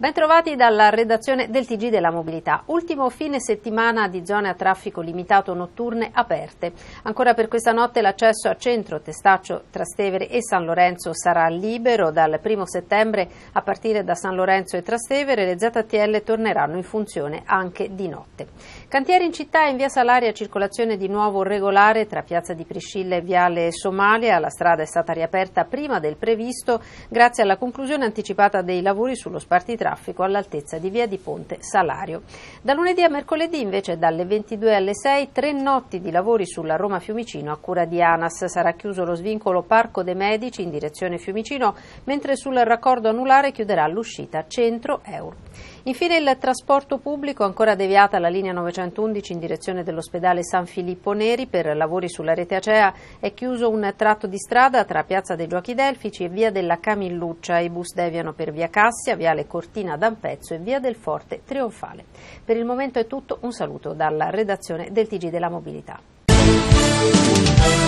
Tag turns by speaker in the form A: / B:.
A: Bentrovati dalla redazione del Tg della Mobilità. Ultimo fine settimana di zone a traffico limitato notturne aperte. Ancora per questa notte l'accesso a centro, Testaccio, Trastevere e San Lorenzo sarà libero. Dal 1 settembre a partire da San Lorenzo e Trastevere le ZTL torneranno in funzione anche di notte. Cantieri in città in via Salaria circolazione di nuovo regolare tra piazza di Priscilla e viale Somalia. La strada è stata riaperta prima del previsto grazie alla conclusione anticipata dei lavori sullo spartitraffico traffico all'altezza di via di Ponte Salario. Da lunedì a mercoledì invece dalle 22 alle 6 tre notti di lavori sulla Roma Fiumicino a cura di ANAS. Sarà chiuso lo svincolo Parco dei Medici in direzione Fiumicino, mentre sul raccordo anulare chiuderà l'uscita Centro Euro. Infine il trasporto pubblico, ancora deviata la linea 911 in direzione dell'ospedale San Filippo Neri per lavori sulla rete Acea, è chiuso un tratto di strada tra Piazza dei Giochi Delfici e Via della Camilluccia. I bus deviano per Via Cassia, Viale Cortina Martina D'Ampezzo in via del Forte Trionfale. Per il momento è tutto, un saluto dalla redazione del TG della Mobilità.